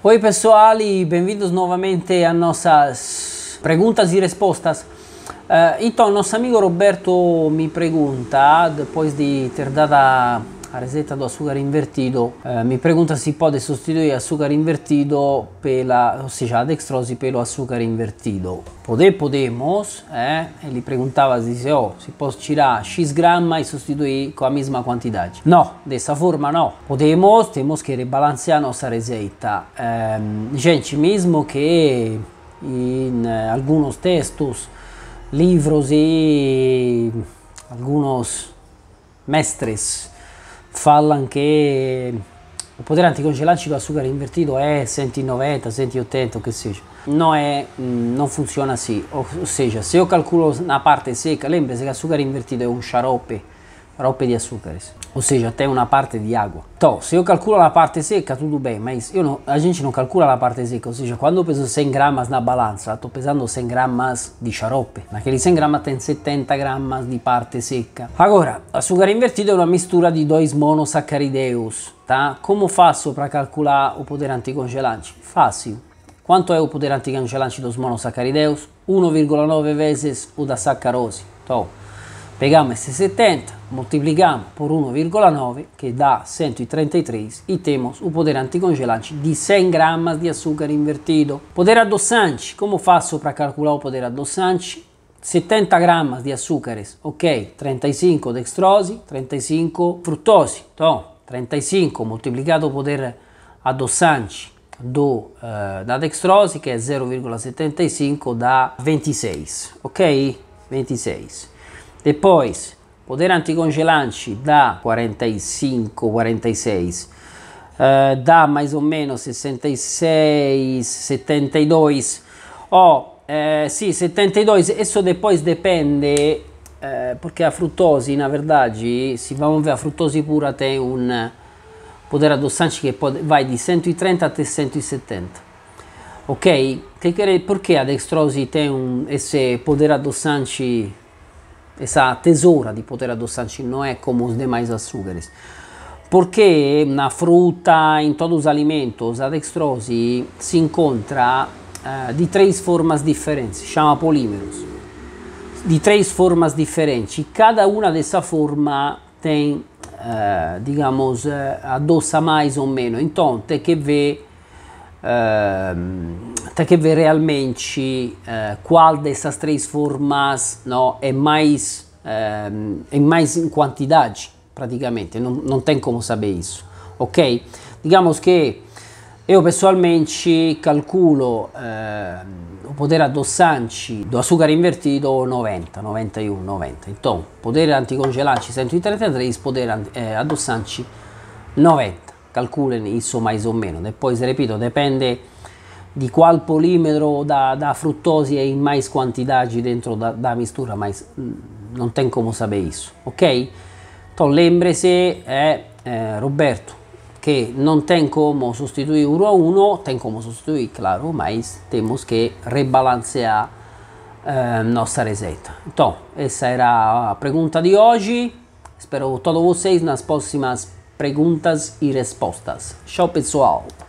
Oi pessoal, bem-vindos novamente à nossa perguntas e respostas. Uh, então, nosso amigo Roberto me pergunta, depois de ter dado a resetta do açúcar invertido. Eh, mi pergunta se pode sostituir açúcar invertido pela, ou seja, a dextrose pelo açúcar invertido. Poder podemos, é? Eh? Ele perguntava, disse, oh, se posso tirar X grama e substituir com a mesma quantidade. Não, dessa forma não. Podemos, temos que rebalancear nossa receita. Eh, gente, mesmo que em eh, alguns textos, livros e alguns mestres falla anche il potere anticongelantico con succhero invertito è 190, 180 o che sia. No, è, mm, non funziona così. Ossia, se io calcolo una parte secca, l'embre se a succhero invertito è un sciaroppe roppe di açúcares, ossia seja, una parte di acqua. Então, se io calcolo la parte secca, tutto bene, ma eu não, a gente non calcola la parte secca, ossia quando peso 100 grammi na balanza, sto pesando 100 gramas ma che naquele 100 grammi tem 70 grammi di parte seca. Agora, açúcar invertido è una mistura di dois monosaccharideus, tá? Como faço para calcular il potere anticongelante? Facile. Quanto é o poder anticongelante dos monosaccharideus? 1,9 vezes o da sacarose. Então, pegamos esses 70, Multiplicamos por 1,9, que dá 133, e temos o poder anticongelante de 100 gramas de açúcar invertido. Poder adoçante, como faço para calcular o poder adoçante? 70 gramas de açúcares, ok, 35 dextrose, 35 frutose. Então, 35 multiplicado o poder adoçante do, uh, da dextrose, que é 0,75, dá 26, ok? 26. Depois, poder anticongelantes da 45, 46, uh, dá mais o meno 66, 72, ó, oh, eh, sì, 72, esso poi depende, eh, porque a fruttosi na verdade, se vamos ver, a fruttosi pura tem un poder addossanci che pode, vai de 130 a 370 Ok? Perché a dextrosi tem un esse poder adoçante essa tesoura de poder adoçante não é como os demais açúcares. Porque na fruta, em todos os alimentos, a dextrose se encontra uh, eh, de três formas diferentes, chama polímeros. De três formas diferentes. Cada uma dessa forma tem, uh, eh, digamos, uh, eh, adoça mais ou menos. Então, tem que ver perché ehm, realmente eh, qual dessas três formas no, è mais um, mais em quantidade, praticamente. non, não tem como saber isso, ok? diciamo che io personalmente calcolo ehm, uh, o poder adoçante do açúcar invertido 90, 91, 90. Então, potere anticongelante 133, potere addossanci 90 calculen insomma isomeno. E poi, se ripeto, dipende di qual polimetro da, da fruttosi e in mais quantidade dentro da, da mistura, ma non tem come sapere isso, ok? Então, lembre-se, è eh, Roberto, che non tem come sostituire uno a uno, tem come sostituire, claro, ma temo che rebalancear eh, nossa receita. Então, essa era a pergunta de hoje. Espero todos vocês nas próximas perguntas e respostas. Tchau, pessoal!